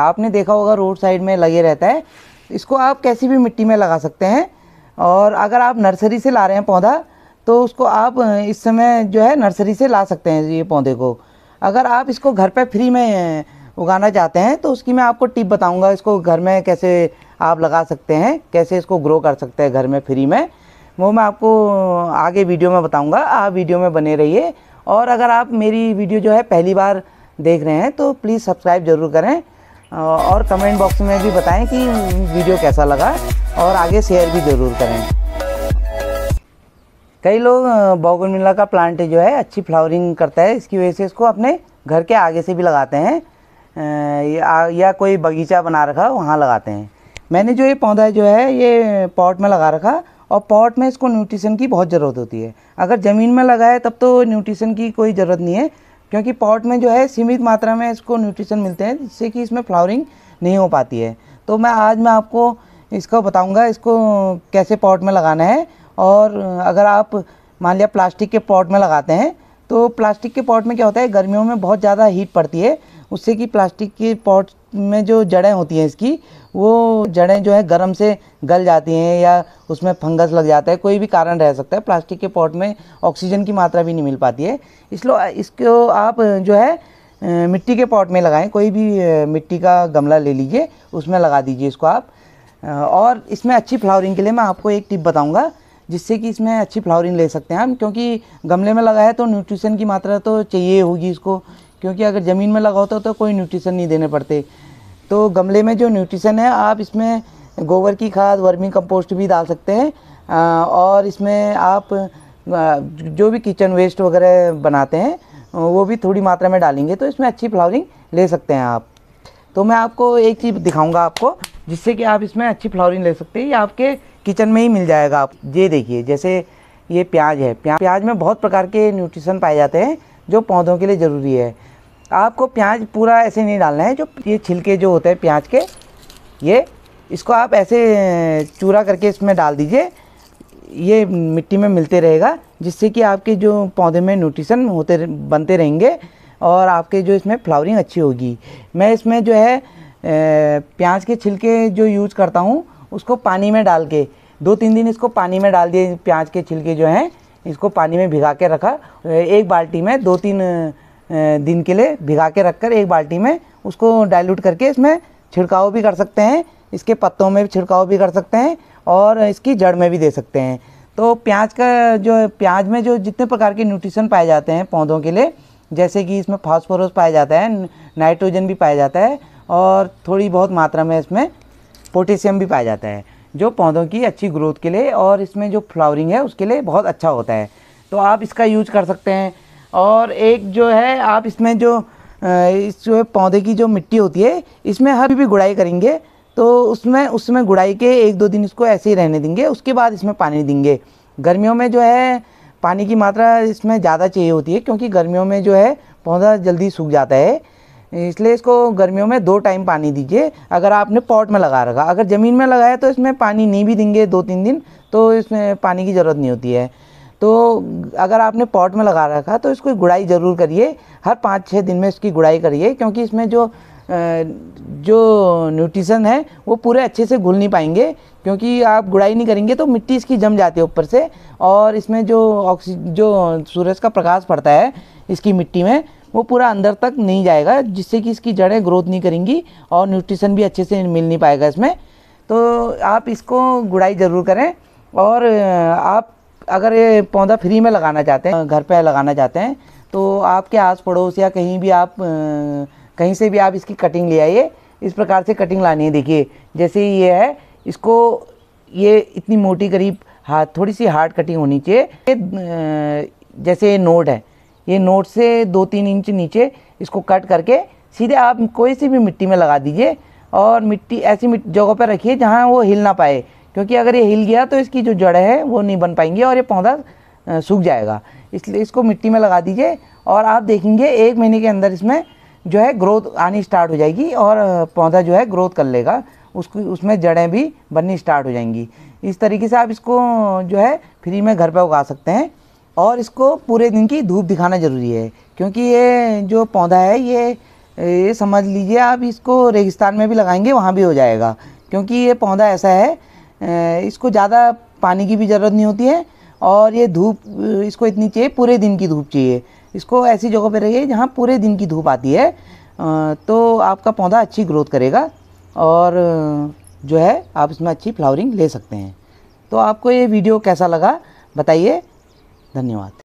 आपने देखा होगा रोड साइड में लगे रहता है इसको आप कैसी भी मिट्टी में लगा सकते हैं और अगर आप नर्सरी से ला रहे हैं पौधा तो उसको आप इस समय जो है नर्सरी से ला सकते हैं ये पौधे को अगर आप इसको घर पर फ्री में उगाना चाहते हैं तो उसकी मैं आपको टिप बताऊंगा इसको घर में कैसे आप लगा सकते हैं कैसे इसको ग्रो कर सकते हैं घर में फ्री में वो मैं आपको आगे वीडियो में बताऊंगा आप वीडियो में बने रहिए और अगर आप मेरी वीडियो जो है पहली बार देख रहे हैं तो प्लीज़ सब्सक्राइब ज़रूर करें और कमेंट बॉक्स में भी बताएं कि वीडियो कैसा लगा और आगे शेयर भी ज़रूर करें कई लोग बोगनविला का प्लांट जो है अच्छी फ्लावरिंग करता है इसकी वजह से इसको अपने घर के आगे से भी लगाते हैं या, या कोई बगीचा बना रखा वहाँ लगाते हैं मैंने जो ये पौधा जो है ये पॉट में लगा रखा और पॉट में इसको न्यूट्रिशन की बहुत ज़रूरत होती है अगर ज़मीन में लगाए तब तो न्यूट्रिशन की कोई ज़रूरत नहीं है क्योंकि पॉट में जो है सीमित मात्रा में इसको न्यूट्रिशन मिलते हैं जिससे कि इसमें फ्लावरिंग नहीं हो पाती है तो मैं आज मैं आपको इसको बताऊंगा इसको कैसे पॉट में लगाना है और अगर आप मान लिया प्लास्टिक के पॉट में लगाते हैं तो प्लास्टिक के पॉट में क्या होता है गर्मियों में बहुत ज़्यादा हीट पड़ती है उससे कि प्लास्टिक के पॉट में जो जड़ें होती हैं इसकी वो जड़ें जो है गर्म से गल जाती हैं या उसमें फंगस लग जाता है कोई भी कारण रह सकता है प्लास्टिक के पॉट में ऑक्सीजन की मात्रा भी नहीं मिल पाती है इसलिए इसको आप जो है मिट्टी के पॉट में लगाएं कोई भी मिट्टी का गमला ले लीजिए उसमें लगा दीजिए इसको आप और इसमें अच्छी फ्लावरिंग के लिए मैं आपको एक टिप बताऊँगा जिससे कि इसमें अच्छी फ्लावरिंग ले सकते हैं हम क्योंकि गमले में लगाया तो न्यूट्रिशन की मात्रा तो चाहिए होगी इसको क्योंकि अगर ज़मीन में लगा होता तो, तो कोई न्यूट्रिशन नहीं देने पड़ते तो गमले में जो न्यूट्रिशन है आप इसमें गोबर की खाद वर्मी कंपोस्ट भी डाल सकते हैं और इसमें आप जो भी किचन वेस्ट वगैरह बनाते हैं वो भी थोड़ी मात्रा में डालेंगे तो इसमें अच्छी फ्लावरिंग ले सकते हैं आप तो मैं आपको एक चीज़ दिखाऊंगा आपको जिससे कि आप इसमें अच्छी फ्लावरिंग ले सकते हैं ये आपके किचन में ही मिल जाएगा आप ये देखिए जैसे ये प्याज है प्याज प्याज में बहुत प्रकार के न्यूट्रिशन पाए जाते हैं जो पौधों के लिए ज़रूरी है आपको प्याज पूरा ऐसे नहीं डालना है जो ये छिलके जो होते हैं प्याज के ये इसको आप ऐसे चूरा करके इसमें डाल दीजिए ये मिट्टी में मिलते रहेगा जिससे कि आपके जो पौधे में न्यूट्रिशन होते बनते रहेंगे और आपके जो इसमें फ्लावरिंग अच्छी होगी मैं इसमें जो है प्याज के छिलके जो यूज़ करता हूँ उसको पानी में डाल के दो तीन दिन इसको पानी में डाल दिए प्याज के छिलके जो हैं इसको पानी में भिगा के रखा एक बाल्टी में दो तीन दिन के लिए भिगा के रख कर एक बाल्टी में उसको डाइल्यूट करके इसमें छिड़काव भी कर सकते हैं इसके पत्तों में भी छिड़काव भी कर सकते हैं और इसकी जड़ में भी दे सकते हैं तो प्याज का जो प्याज में जो जितने प्रकार के न्यूट्रिशन पाए जाते हैं पौधों के लिए जैसे कि इसमें फॉस्फोरस पाया जाता है नाइट्रोजन भी पाया जाता है और थोड़ी बहुत मात्रा में इसमें पोटेशियम भी पाया जाता है जो पौधों की अच्छी ग्रोथ के लिए और इसमें जो फ्लावरिंग है उसके लिए बहुत अच्छा होता है तो आप इसका यूज कर सकते हैं और एक जो है आप इसमें जो इस जो पौधे की जो मिट्टी होती है इसमें हर भी गुड़ाई करेंगे तो उसमें उसमें गुड़ाई के एक दो दिन इसको ऐसे ही रहने देंगे उसके बाद इसमें पानी देंगे गर्मियों में जो है पानी की मात्रा इसमें ज़्यादा चाहिए होती है क्योंकि गर्मियों में जो है पौधा जल्दी सूख जाता है इसलिए इसको गर्मियों में दो टाइम पानी दीजिए अगर आपने पॉट में लगा रखा अगर ज़मीन में लगाया तो इसमें पानी नहीं भी देंगे दो तीन दिन तो इसमें पानी की ज़रूरत नहीं होती है तो अगर आपने पॉट में लगा रखा तो इसको गुड़ाई ज़रूर करिए हर पाँच छः दिन में इसकी गुड़ाई करिए क्योंकि इसमें जो जो न्यूट्रिशन है वो पूरे अच्छे से घुल नहीं पाएंगे क्योंकि आप गुड़ाई नहीं करेंगे तो मिट्टी इसकी जम जाती है ऊपर से और इसमें जो ऑक्सी जो सूरज का प्रकाश पड़ता है इसकी मिट्टी में वो पूरा अंदर तक नहीं जाएगा जिससे कि इसकी जड़ें ग्रोथ नहीं करेंगी और न्यूट्रिशन भी अच्छे से मिल नहीं पाएगा इसमें तो आप इसको गुड़ाई ज़रूर करें और आप अगर ये पौधा फ्री में लगाना चाहते हैं घर पे लगाना चाहते हैं तो आपके आस पड़ोस या कहीं भी आप कहीं से भी आप इसकी कटिंग ले आइए इस प्रकार से कटिंग लानी है देखिए जैसे ये है इसको ये इतनी मोटी करीब हाथ थोड़ी सी हार्ड कटिंग होनी चाहिए जैसे ये नोट है ये नोट से दो तीन इंच नीचे इसको कट करके सीधे आप कोई सी भी मिट्टी में लगा दीजिए और मिट्टी ऐसी जगह पर रखिए जहाँ वो हिल ना पाए क्योंकि अगर ये हिल गया तो इसकी जो जड़ है वो नहीं बन पाएंगी और ये पौधा सूख जाएगा इसलिए इसको मिट्टी में लगा दीजिए और आप देखेंगे एक महीने के अंदर इसमें जो है ग्रोथ आनी स्टार्ट हो जाएगी और पौधा जो है ग्रोथ कर लेगा उसको उसमें जड़ें भी बननी स्टार्ट हो जाएंगी इस तरीके से आप इसको जो है फ्री में घर पर उगा सकते हैं और इसको पूरे दिन की धूप दिखाना ज़रूरी है क्योंकि ये जो पौधा है ये ये समझ लीजिए आप इसको रेगिस्तान में भी लगाएंगे वहाँ भी हो जाएगा क्योंकि ये पौधा ऐसा है इसको ज़्यादा पानी की भी ज़रूरत नहीं होती है और ये धूप इसको इतनी चाहिए पूरे दिन की धूप चाहिए इसको ऐसी जगह पर रहिए जहाँ पूरे दिन की धूप आती है तो आपका पौधा अच्छी ग्रोथ करेगा और जो है आप इसमें अच्छी फ्लावरिंग ले सकते हैं तो आपको ये वीडियो कैसा लगा बताइए धन्यवाद